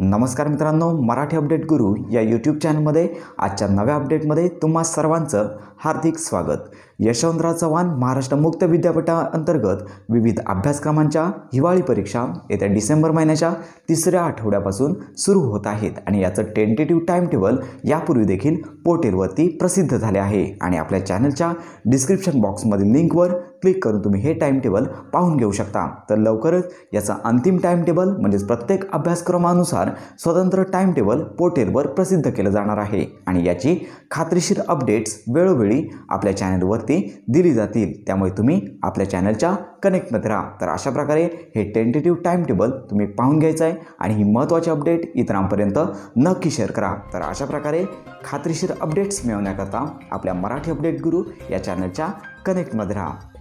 नमस्कार मित्रांनो मराठी अपडेट गुरु या यूट्यूब चॅनलमध्ये आजच्या नव्या अपडेटमध्ये तुम्हा सर्वांचं हार्दिक स्वागत यशवंतराव चव्हाण महाराष्ट्र मुक्त विद्यापीठाअंतर्गत विविध अभ्यासक्रमांच्या हिवाळी परीक्षा येत्या डिसेंबर महिन्याच्या तिसऱ्या आठवड्यापासून सुरू होत आहेत आणि याचं टेंटेटिव्ह टाईम टेबल यापूर्वी देखील पोर्टेलवरती प्रसिद्ध झाले आहे आणि आपल्या चॅनलच्या डिस्क्रिप्शन बॉक्समधील लिंकवर क्लिक करून तुम्ही हे टाइम टेबल पाहून घेऊ शकता तर लवकरच याचा अंतिम टाइम टेबल म्हणजेच प्रत्येक अभ्यासक्रमानुसार स्वतंत्र टाइम टेबल पोर्टेलवर प्रसिद्ध केलं जाणार आहे आणि याची खात्रीशीर अपडेट्स वेळोवेळी आपल्या चॅनलवरती दिली जातील त्यामुळे तुम्ही आपल्या चॅनलच्या कनेक्टमध्ये राहा तर अशा प्रकारे हे टेंटेटिव्ह टाइम टेबल तुम्ही पाहून घ्यायचं आहे आणि ही महत्त्वाची अपडेट इतरांपर्यंत नक्की शेअर करा तर अशा प्रकारे खात्रीशीर अपडेट्स मिळवण्याकरता आपल्या मराठी अपडेट गुरु या चॅनलच्या कनेक्टमध्ये राहा